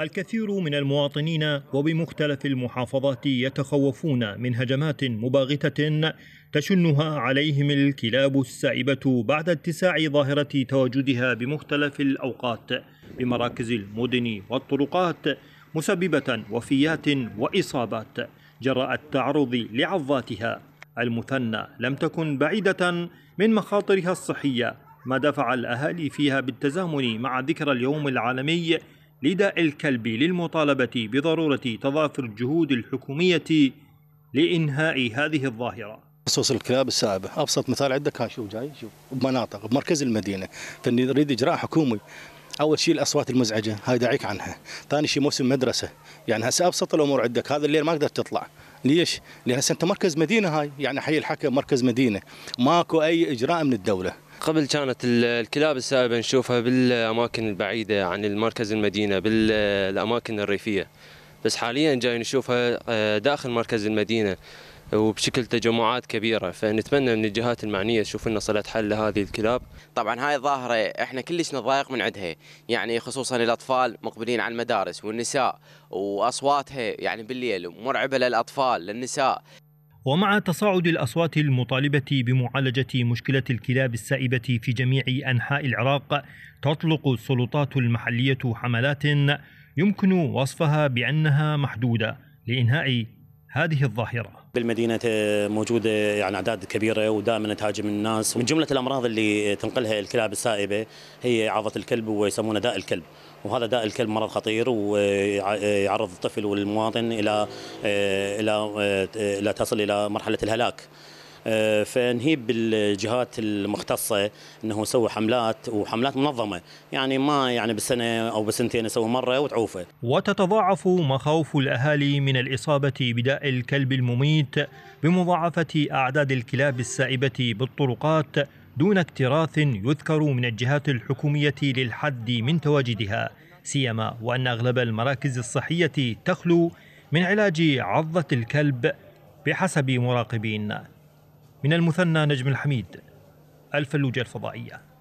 الكثير من المواطنين وبمختلف المحافظات يتخوفون من هجمات مباغتة تشنها عليهم الكلاب السائبة بعد اتساع ظاهرة تواجدها بمختلف الأوقات بمراكز المدن والطرقات مسببة وفيات وإصابات جراء التعرض لعضاتها المثنى لم تكن بعيدة من مخاطرها الصحية ما دفع الأهالي فيها بالتزامن مع ذكرى اليوم العالمي لداء الكلب للمطالبة بضرورة تضافر الجهود الحكومية لإنهاء هذه الظاهرة خصوص الكلاب السائبة أبسط مثال عندك ها شوف جاي شوف بمناطق بمركز المدينة فنريد إجراء حكومي اول شيء الاصوات المزعجه هاي داعيك عنها ثاني شيء موسم مدرسه يعني هسه ابسط الامور عندك هذا الليل ما قدرت تطلع ليش لان هسه انت مركز مدينه هاي يعني حي الحكم مركز مدينه ماكو اي اجراء من الدوله قبل كانت الكلاب السائبة نشوفها بالأماكن البعيدة عن المركز المدينة بالأماكن الريفية بس حاليا جاي نشوفها آه، داخل مركز المدينة وبشكل تجمعات كبيره فنتمنى من الجهات المعنيه تشوف لنا صله حل لهذه الكلاب. طبعا هاي الظاهره احنا كلش نتضايق من عندها، يعني خصوصا الاطفال مقبلين على المدارس والنساء واصواتها يعني بالليل مرعبه للاطفال للنساء. ومع تصاعد الأصوات المطالبة بمعالجة مشكلة الكلاب السائبة في جميع أنحاء العراق تطلق السلطات المحلية حملات يمكن وصفها بأنها محدودة لإنهاء هذه الظاهرة بالمدينه آه، موجوده آه، يعني اعداد كبيره ودائما تهاجم الناس من جمله الامراض اللي تنقلها الكلاب السائبه هي عضة الكلب ويسمونه داء الكلب وهذا داء الكلب مرض خطير ويعرض الطفل والمواطن الى آه، الى إلى تصل الى مرحله الهلاك آه، فنهيب بالجهات المختصه انه يسوي حملات وحملات منظمه يعني ما يعني بالسنه او بالسنتين يسوي مره وتعوفه وتتضاعف مخاوف الاهالي من الاصابه بداء الكلب المميت بمضاعفه اعداد الكلاب السائبه بالطرقات دون اكتراث يذكر من الجهات الحكوميه للحد من تواجدها سيما وان اغلب المراكز الصحيه تخلو من علاج عضه الكلب بحسب مراقبين من المثنى نجم الحميد الفلوجة الفضائية